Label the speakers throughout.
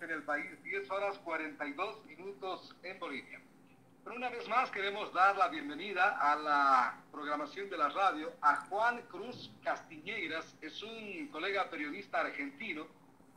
Speaker 1: en el país, 10 horas 42 minutos en Bolivia. Pero una vez más queremos dar la bienvenida a la programación de la radio a Juan Cruz Castiñeiras, es un colega periodista argentino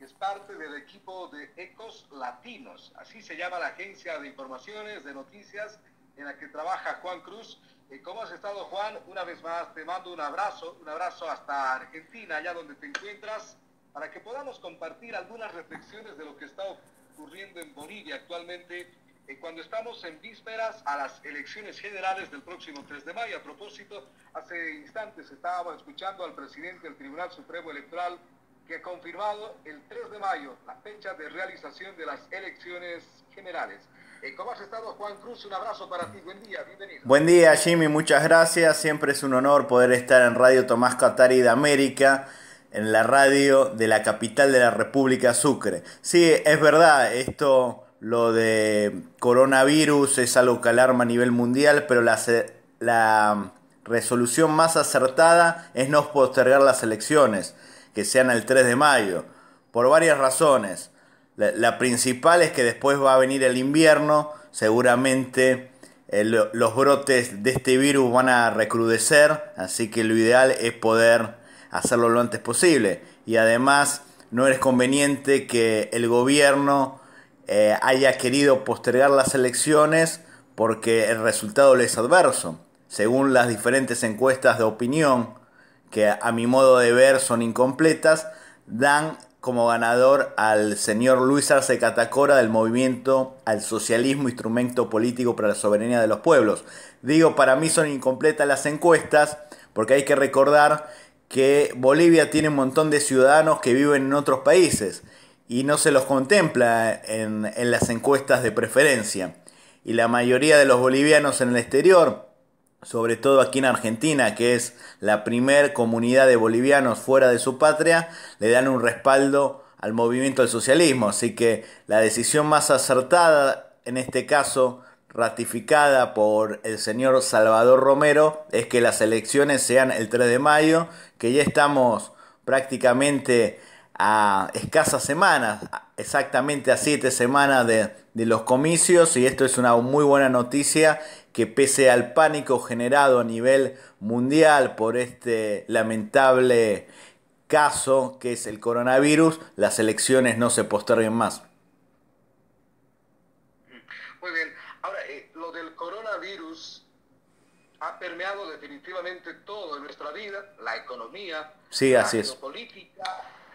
Speaker 1: es parte del equipo de Ecos Latinos, así se llama la agencia de informaciones, de noticias en la que trabaja Juan Cruz. Eh, ¿Cómo has estado Juan? Una vez más te mando un abrazo, un abrazo hasta Argentina, allá donde te encuentras para que podamos compartir algunas reflexiones de lo que está ocurriendo en Bolivia actualmente eh, cuando estamos en vísperas a las elecciones generales del próximo 3 de mayo. A propósito, hace instantes estábamos escuchando al presidente del Tribunal Supremo Electoral que ha confirmado el 3 de mayo la fecha de realización de las elecciones generales. Eh, ¿Cómo has estado, Juan Cruz? Un abrazo para ti, buen
Speaker 2: día, bienvenido. Buen día, Jimmy, muchas gracias. Siempre es un honor poder estar en Radio Tomás Catari de América en la radio de la capital de la República Sucre. Sí, es verdad, esto, lo de coronavirus es algo que alarma a nivel mundial, pero la, resolución más acertada es no postergar las elecciones, que sean el 3 de mayo, por varias razones. La, principal es que después va a venir el invierno, seguramente eh, los brotes de este virus van a recrudecer, así que lo ideal es poder hacerlo lo antes posible. Y además no es conveniente que el gobierno eh, haya querido postergar las elecciones porque el resultado le es adverso. Según las diferentes encuestas de opinión, que a mi modo de ver son incompletas, dan como ganador al señor Luis Arce Catacora del movimiento al socialismo instrumento político para la soberanía de los pueblos. Digo, para mí son incompletas las encuestas porque hay que recordar que Bolivia tiene un montón de ciudadanos que viven en otros países y no se los contempla en, las encuestas de preferencia. Y la mayoría de los bolivianos en el exterior, sobre todo aquí en Argentina, que es la primer comunidad de bolivianos fuera de su patria, le dan un respaldo al movimiento del socialismo. Así que la decisión más acertada, en este caso ratificada por el señor Salvador Romero, es que las elecciones sean el 3 de mayo que ya estamos prácticamente a escasas semanas, exactamente a siete semanas de, los comicios y esto es una muy buena noticia que pese al pánico generado a nivel mundial por este lamentable caso que es el coronavirus, las elecciones no se posterguen más. Muy bien, ahora eh, lo del coronavirus ha permeado definitivamente todo en nuestra vida, la
Speaker 1: economía, la geopolítica,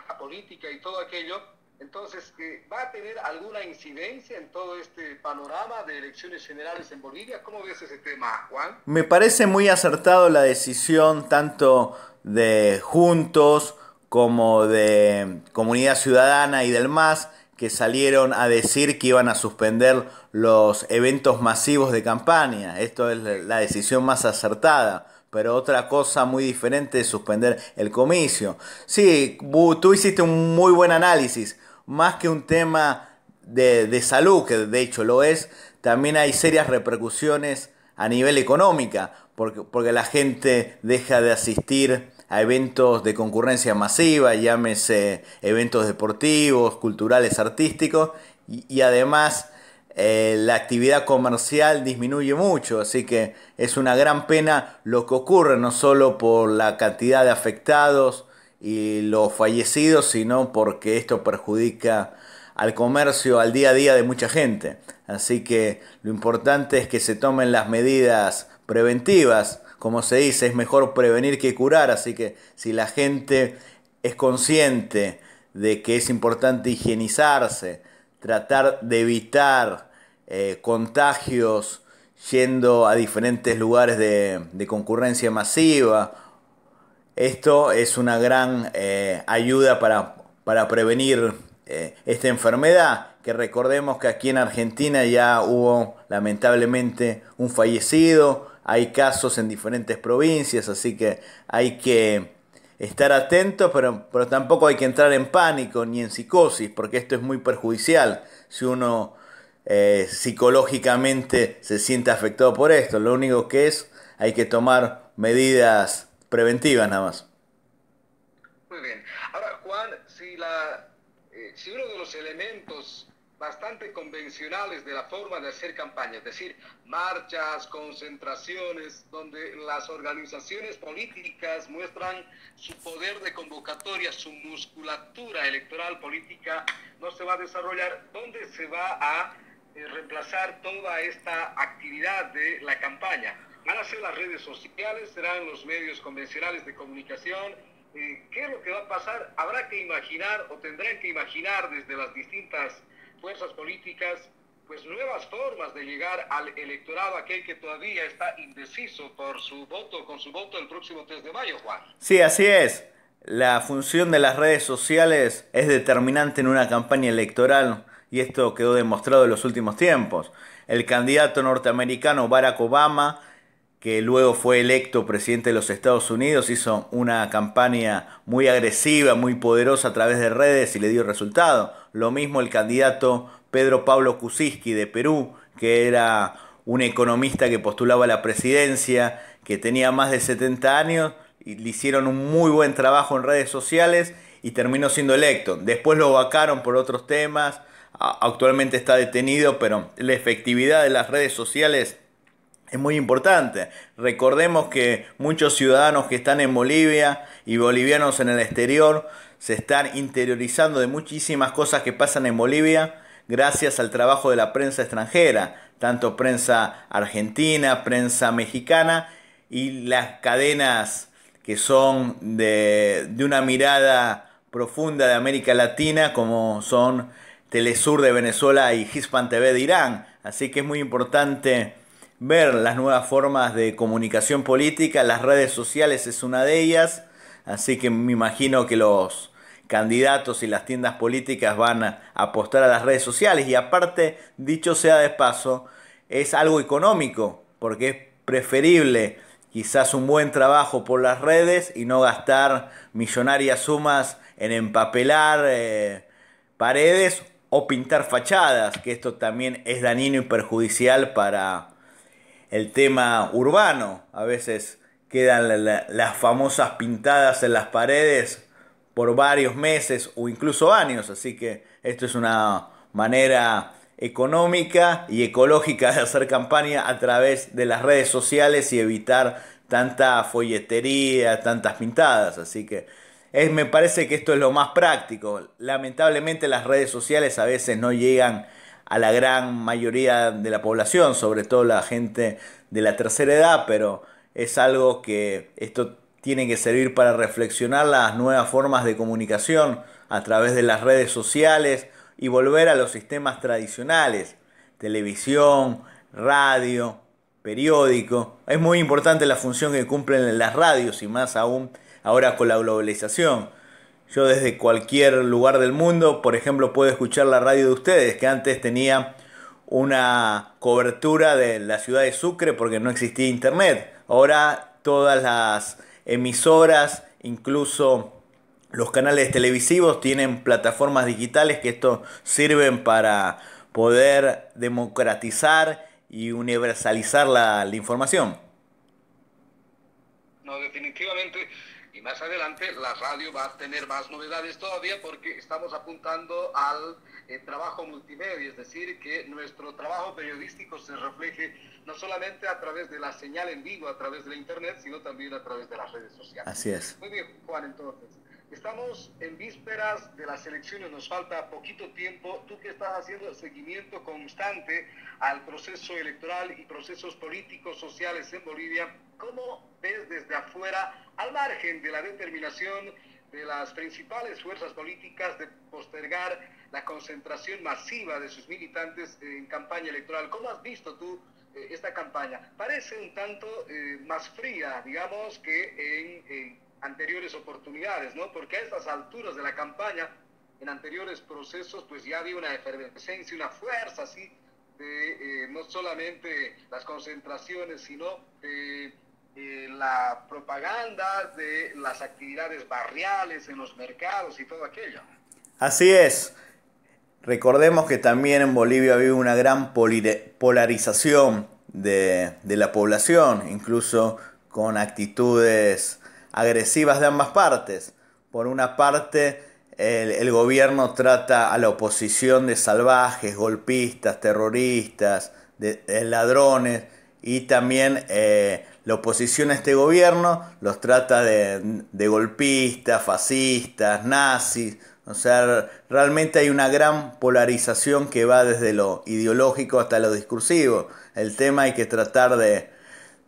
Speaker 1: la política y todo aquello. Entonces, eh, ¿va a tener alguna incidencia en todo este panorama de elecciones generales en Bolivia? ¿Cómo ves ese
Speaker 2: tema, Juan? Me parece muy acertado la decisión tanto de Juntos como de Comunidad Ciudadana y del MAS que salieron a decir que iban a suspender los eventos masivos de campaña. Esto es la decisión más acertada. Pero otra cosa muy diferente es suspender el comicio. Sí, tú hiciste un muy buen análisis. Más que un tema de, salud, que de hecho lo es, también hay serias repercusiones a nivel económica, porque, porque la gente deja de asistir a eventos de concurrencia masiva, llámese eventos deportivos, culturales, artísticos, y, además eh, la actividad comercial disminuye mucho, así que es una gran pena lo que ocurre, no solo por la cantidad de afectados y los fallecidos, sino porque esto perjudica al comercio, al día a día de mucha gente. Así que lo importante es que se tomen las medidas preventivas como se dice, es mejor prevenir que curar, así que si la gente es consciente de que es importante higienizarse, tratar de evitar eh, contagios yendo a diferentes lugares de, concurrencia masiva, esto es una gran eh, ayuda para, prevenir eh, esta enfermedad, que recordemos que aquí en Argentina ya hubo lamentablemente un fallecido, hay casos en diferentes provincias, así que hay que estar atentos, pero, tampoco hay que entrar en pánico ni en psicosis, porque esto es muy perjudicial si uno eh, psicológicamente se siente afectado por esto. Lo único que es, hay que tomar medidas preventivas nada más. Muy bien. Ahora, Juan,
Speaker 1: si eh, uno de los elementos bastante convencionales de la forma de hacer campaña, es decir, marchas, concentraciones, donde las organizaciones políticas muestran su poder de convocatoria, su musculatura electoral política, no se va a desarrollar, ¿Dónde se va a eh, reemplazar toda esta actividad de la campaña. Van a ser las redes sociales, serán los medios convencionales de comunicación, eh, ¿qué es lo que va a pasar? Habrá que imaginar o tendrán que imaginar desde las distintas fuerzas políticas pues nuevas formas de llegar al electorado,
Speaker 2: aquel que todavía está indeciso por su voto, con su voto el próximo 3 de mayo, Juan. Sí, así es. La función de las redes sociales es determinante en una campaña electoral y esto quedó demostrado en los últimos tiempos. El candidato norteamericano Barack Obama que luego fue electo presidente de los Estados Unidos, hizo una campaña muy agresiva, muy poderosa a través de redes y le dio resultado. Lo mismo el candidato Pedro Pablo Kuczynski de Perú, que era un economista que postulaba la presidencia, que tenía más de 70 años, y le hicieron un muy buen trabajo en redes sociales y terminó siendo electo. Después lo vacaron por otros temas, actualmente está detenido, pero la efectividad de las redes sociales es muy importante. Recordemos que muchos ciudadanos que están en Bolivia y bolivianos en el exterior se están interiorizando de muchísimas cosas que pasan en Bolivia gracias al trabajo de la prensa extranjera, tanto prensa argentina, prensa mexicana y las cadenas que son de, una mirada profunda de América Latina como son Telesur de Venezuela y Hispan TV de Irán. Así que es muy importante ver las nuevas formas de comunicación política, las redes sociales es una de ellas, así que me imagino que los candidatos y las tiendas políticas van a apostar a las redes sociales y aparte, dicho sea de paso, es algo económico, porque es preferible quizás un buen trabajo por las redes y no gastar millonarias sumas en empapelar eh, paredes o pintar fachadas, que esto también es dañino y perjudicial para el tema urbano. A veces quedan las famosas pintadas en las paredes por varios meses o incluso años. Así que esto es una manera económica y ecológica de hacer campaña a través de las redes sociales y evitar tanta folletería, tantas pintadas. Así que me parece que esto es lo más práctico. Lamentablemente las redes sociales a veces no llegan a la gran mayoría de la población, sobre todo la gente de la tercera edad, pero es algo que esto tiene que servir para reflexionar las nuevas formas de comunicación a través de las redes sociales y volver a los sistemas tradicionales, televisión, radio, periódico. Es muy importante la función que cumplen las radios y más aún ahora con la globalización yo desde cualquier lugar del mundo, por ejemplo, puedo escuchar la radio de ustedes, que antes tenía una cobertura de la ciudad de Sucre porque no existía internet. Ahora todas las emisoras, incluso los canales televisivos tienen plataformas digitales que esto sirven para poder democratizar y universalizar la, la información.
Speaker 1: No, definitivamente y más adelante la radio va a tener más novedades todavía porque estamos apuntando al eh, trabajo multimedia, es decir, que nuestro trabajo periodístico se refleje no solamente a través de la señal en vivo, a través de la internet, sino también a través de las redes sociales. Así es. Muy bien, Juan, entonces. Estamos en vísperas de las elecciones, nos falta poquito tiempo. Tú que estás haciendo seguimiento constante al proceso electoral y procesos políticos, sociales en Bolivia, ¿Cómo ves desde afuera, al margen de la determinación de las principales fuerzas políticas de postergar la concentración masiva de sus militantes en campaña electoral? ¿Cómo has visto tú eh, esta campaña? Parece un tanto eh, más fría, digamos, que en, anteriores oportunidades, ¿no? Porque a estas alturas de la campaña, en anteriores procesos, pues ya había una efervescencia, una fuerza así de eh, no solamente las concentraciones, sino de eh, la propaganda de las actividades barriales en los mercados y todo aquello.
Speaker 2: Así es. Recordemos que también en Bolivia vive una gran polarización de, la población, incluso con actitudes agresivas de ambas partes. Por una parte, el, gobierno trata a la oposición de salvajes, golpistas, terroristas, de, ladrones, y también eh, la oposición a este gobierno los trata de, golpistas, fascistas, nazis. O sea, realmente hay una gran polarización que va desde lo ideológico hasta lo discursivo. El tema hay que tratar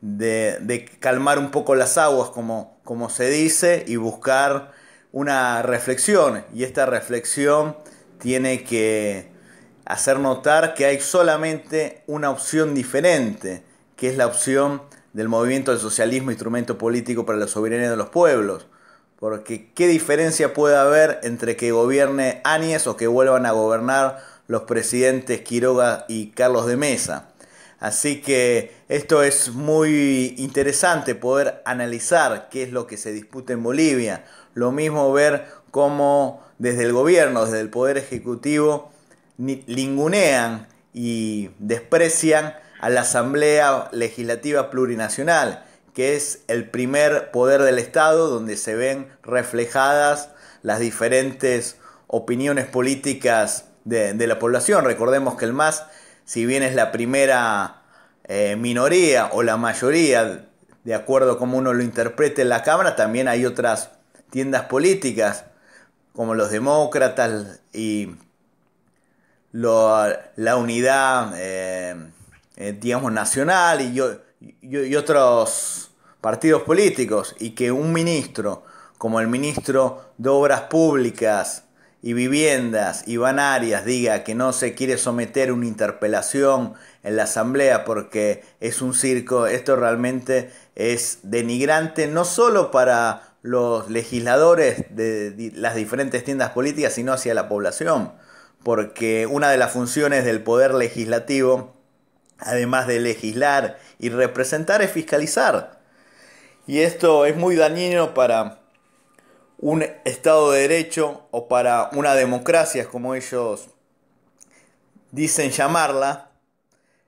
Speaker 2: de, calmar un poco las aguas, como, como se dice, y buscar una reflexión. Y esta reflexión tiene que hacer notar que hay solamente una opción diferente, que es la opción del movimiento del socialismo, instrumento político para la soberanía de los pueblos. Porque qué diferencia puede haber entre que gobierne Anies o que vuelvan a gobernar los presidentes Quiroga y Carlos de Mesa. Así que esto es muy interesante poder analizar qué es lo que se disputa en Bolivia. Lo mismo ver cómo desde el gobierno, desde el poder ejecutivo, lingunean y desprecian a la Asamblea Legislativa Plurinacional, que es el primer poder del Estado donde se ven reflejadas las diferentes opiniones políticas de, la población. Recordemos que el MAS, si bien es la primera eh, minoría o la mayoría, de acuerdo a como uno lo interprete en la Cámara, también hay otras tiendas políticas, como los demócratas y la unidad. Eh, eh, digamos, nacional y, y otros partidos políticos, y que un ministro, como el ministro de Obras Públicas y Viviendas, y Banarias, diga que no se quiere someter a una interpelación en la Asamblea porque es un circo, esto realmente es denigrante, no solo para los legisladores de las diferentes tiendas políticas, sino hacia la población, porque una de las funciones del poder legislativo además de legislar y representar, es fiscalizar. Y esto es muy dañino para un Estado de Derecho o para una democracia, como ellos dicen llamarla,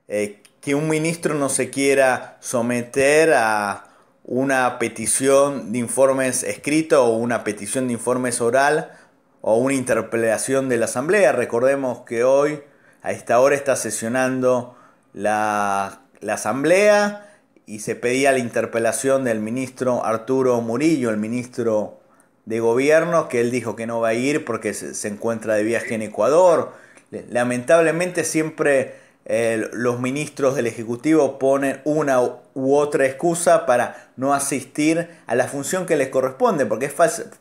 Speaker 2: eh, que un ministro no se quiera someter a una petición de informes escrito o una petición de informes oral o una interpelación de la Asamblea. Recordemos que hoy, a esta hora, está sesionando la, asamblea y se pedía la interpelación del ministro Arturo Murillo, el ministro de gobierno, que él dijo que no va a ir porque se, encuentra de viaje en Ecuador. Lamentablemente siempre eh, los ministros del Ejecutivo ponen una u otra excusa para no asistir a la función que les corresponde, porque es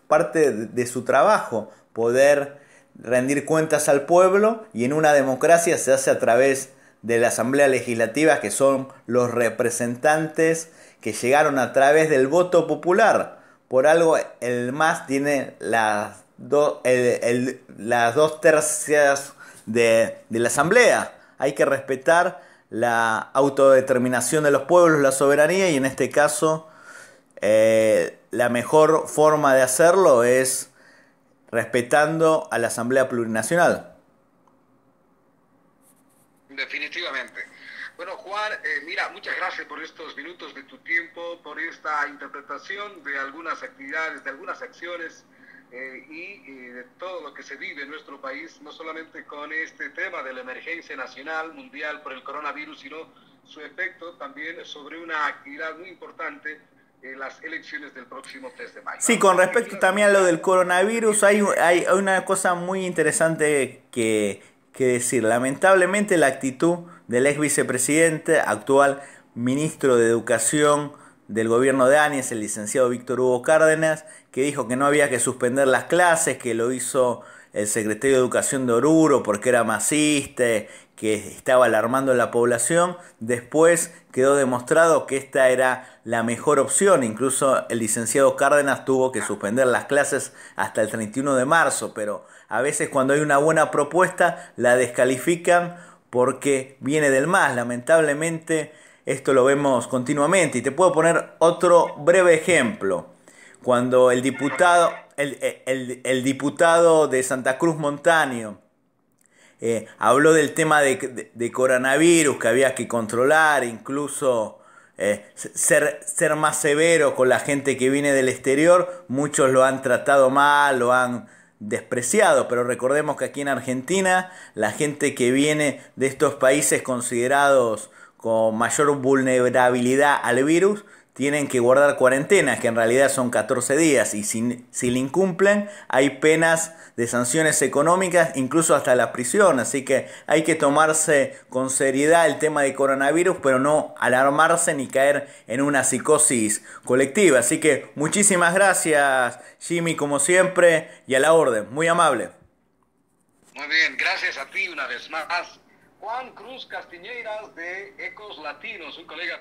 Speaker 2: parte de su trabajo poder rendir cuentas al pueblo y en una democracia se hace a través de de la Asamblea Legislativa, que son los representantes que llegaron a través del voto popular. Por algo el MAS tiene las, las dos tercias de, la Asamblea. Hay que respetar la autodeterminación de los pueblos, la soberanía y en este caso eh, la mejor forma de hacerlo es respetando a la Asamblea Plurinacional.
Speaker 1: Definitivamente. Bueno, Juan, eh, mira, muchas gracias por estos minutos de tu tiempo, por esta interpretación de algunas actividades, de algunas acciones eh, y eh, de todo lo que se vive en nuestro país, no solamente con este
Speaker 2: tema de la emergencia nacional, mundial por el coronavirus, sino su efecto también sobre una actividad muy importante en las elecciones del próximo 3 de mayo. Sí, con respecto también a lo del coronavirus, hay, hay una cosa muy interesante que que decir. Lamentablemente la actitud del ex vicepresidente, actual ministro de Educación del gobierno de Áñez, el licenciado Víctor Hugo Cárdenas, que dijo que no había que suspender las clases, que lo hizo el secretario de Educación de Oruro porque era masiste, que estaba alarmando a la población. Después quedó demostrado que esta era la mejor opción. Incluso el licenciado Cárdenas tuvo que suspender las clases hasta el 31 de marzo, pero a veces cuando hay una buena propuesta la descalifican porque viene del más. Lamentablemente esto lo vemos continuamente. Y te puedo poner otro breve ejemplo. Cuando el diputado, el, diputado de Santa Cruz Montaño eh, habló del tema de, coronavirus que había que controlar, incluso eh, ser más severo con la gente que viene del exterior, muchos lo han tratado mal, lo han despreciado, pero recordemos que aquí en Argentina la gente que viene de estos países considerados con mayor vulnerabilidad al virus tienen que guardar cuarentenas, que en realidad son 14 días, y si, le incumplen hay penas de sanciones económicas, incluso hasta la prisión, así que hay que tomarse con seriedad el tema de coronavirus, pero no alarmarse ni caer en una psicosis colectiva. Así que muchísimas gracias Jimmy, como siempre, y a la orden, muy amable.
Speaker 1: Muy bien, gracias a ti
Speaker 2: una vez más. Juan Cruz Castiñeiras de Ecos Latinos, un colega